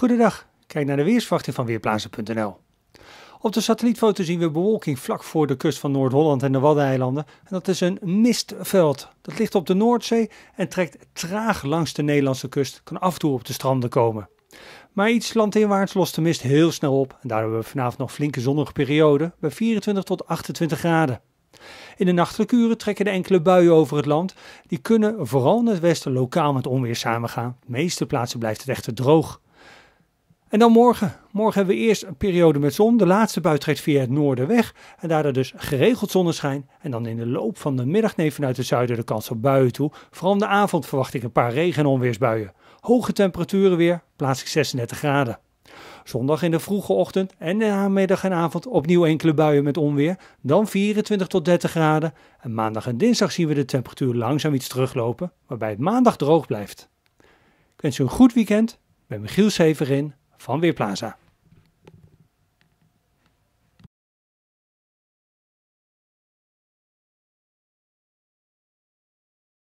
Goedendag, kijk naar de weersverwachting van Weerplaatsen.nl. Op de satellietfoto zien we bewolking vlak voor de kust van Noord-Holland en de Waddeneilanden. En dat is een mistveld. Dat ligt op de Noordzee en trekt traag langs de Nederlandse kust, kan af en toe op de stranden komen. Maar iets landinwaarts lost de mist heel snel op en daar hebben we vanavond nog flinke zonnige perioden bij 24 tot 28 graden. In de nachtelijke uren trekken de enkele buien over het land. Die kunnen vooral in het westen lokaal met onweer samengaan. De meeste plaatsen blijft het echter droog. En dan morgen. Morgen hebben we eerst een periode met zon. De laatste bui trekt via het noorden weg. En daardoor dus geregeld zonneschijn. En dan in de loop van de middag neemt vanuit het zuiden de kans op buien toe. Vooral in de avond verwacht ik een paar regen- en onweersbuien. Hoge temperaturen weer, plaatselijk 36 graden. Zondag in de vroege ochtend en de namiddag en avond opnieuw enkele buien met onweer. Dan 24 tot 30 graden. En maandag en dinsdag zien we de temperatuur langzaam iets teruglopen, waarbij het maandag droog blijft. Ik wens u een goed weekend. Ik ben Michiel Severin van weer Plaza.